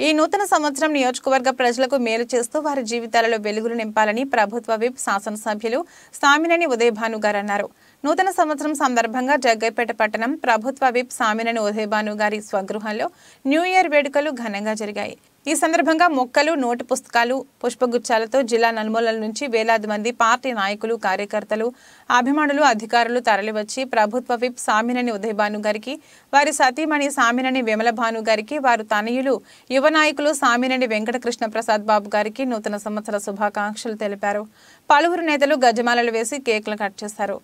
ఈ నూతన సంవత్సరం నియోజకవర్గ ప్రజలకు మేలు చేస్తూ వారి జీవితాలలో వెలుగులు నింపాలని ప్రభుత్వ విప్ శాసనసభ్యులు సామినేని ఉదయభాను గారు అన్నారు నూతన సంవత్సరం సందర్భంగా జగ్గైపేట పట్టణం ప్రభుత్వ విప్ సామినని ఉదయభాను గారి స్వగృహంలో న్యూ ఇయర్ వేడుకలు ఘనంగా జరిగాయి ఈ సందర్భంగా మొక్కలు నోటు పుస్తకాలు పుష్పగుచ్చాలతో జిల్లా నలుమూలల నుంచి వేలాది మంది పార్టీ నాయకులు కార్యకర్తలు అభిమానులు అధికారులు తరలివచ్చి ప్రభుత్వ విప్ సామినని ఉదయభాను గారికి వారి సతీమణి సామినని విమలభాను గారికి వారు తనయులు యువ నాయకులు సామినని వెంకటకృష్ణ ప్రసాద్ బాబు గారికి నూతన సంవత్సర శుభాకాంక్షలు తెలిపారు పలువురు నేతలు గజమాలలు వేసి కేకులు కట్ చేశారు